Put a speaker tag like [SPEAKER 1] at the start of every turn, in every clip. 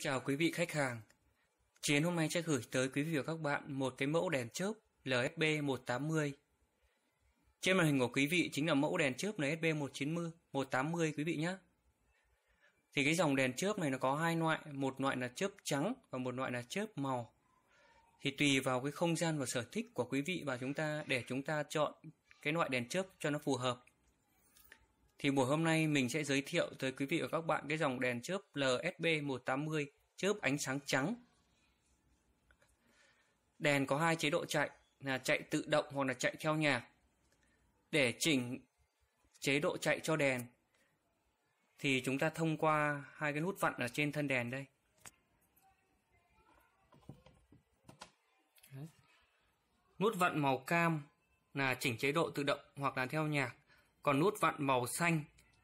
[SPEAKER 1] Chào quý vị khách hàng. Chiến hôm nay sẽ gửi tới quý vị và các bạn một cái mẫu đèn chớp LSB180. Trên màn hình của quý vị chính là mẫu đèn chớp LSB190 180 quý vị nhé. Thì cái dòng đèn chớp này nó có hai loại, một loại là chớp trắng và một loại là chớp màu. Thì tùy vào cái không gian và sở thích của quý vị và chúng ta để chúng ta chọn cái loại đèn chớp cho nó phù hợp. Thì buổi hôm nay mình sẽ giới thiệu tới quý vị và các bạn cái dòng đèn chớp LSB180 chớp ánh sáng trắng. Đèn có hai chế độ chạy là chạy tự động hoặc là chạy theo nhạc. Để chỉnh chế độ chạy cho đèn thì chúng ta thông qua hai cái nút vặn ở trên thân đèn đây. Nút vặn màu cam là chỉnh chế độ tự động hoặc là theo nhạc. Còn nút vặn màu xanh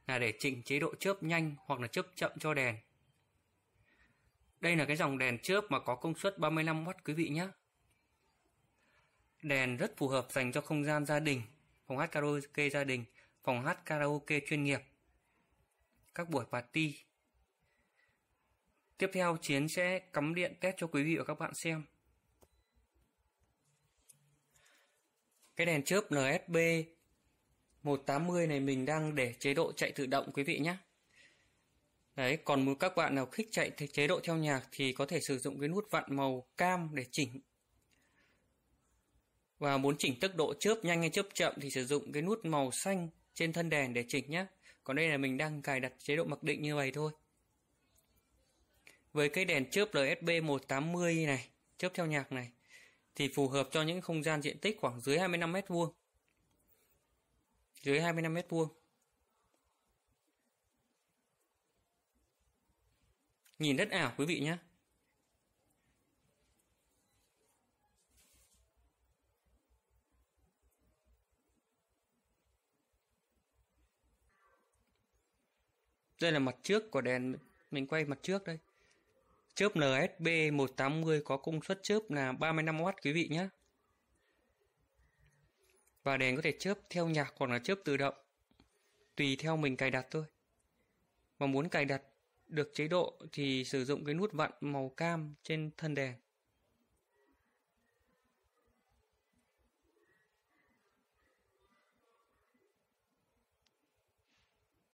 [SPEAKER 1] là để chỉnh chế độ chớp nhanh hoặc là chớp chậm cho đèn. Đây là cái dòng đèn chớp mà có công suất 35W quý vị nhé. Đèn rất phù hợp dành cho không gian gia đình, phòng hát karaoke gia đình, phòng hát karaoke chuyên nghiệp, các buổi party. Tiếp theo Chiến sẽ cắm điện test cho quý vị và các bạn xem. Cái đèn chớp NSB 180 này mình đang để chế độ chạy tự động quý vị nhé. Đấy, còn muốn các bạn nào khích chạy chế độ theo nhạc thì có thể sử dụng cái nút vặn màu cam để chỉnh. Và muốn chỉnh tốc độ chớp nhanh hay chớp chậm thì sử dụng cái nút màu xanh trên thân đèn để chỉnh nhé. Còn đây là mình đang cài đặt chế độ mặc định như vậy thôi. Với cái đèn chớp LSB 180 này, chớp theo nhạc này, thì phù hợp cho những không gian diện tích khoảng dưới 25 mét vuông dưới 25 mét vuông. Nhìn rất ảo quý vị nhé. Đây là mặt trước của đèn mình quay mặt trước đây. Chớp LSB 180 có công suất chớp là 35W quý vị nhé và đèn có thể chớp theo nhạc hoặc là chớp tự động tùy theo mình cài đặt thôi mà muốn cài đặt được chế độ thì sử dụng cái nút vặn màu cam trên thân đèn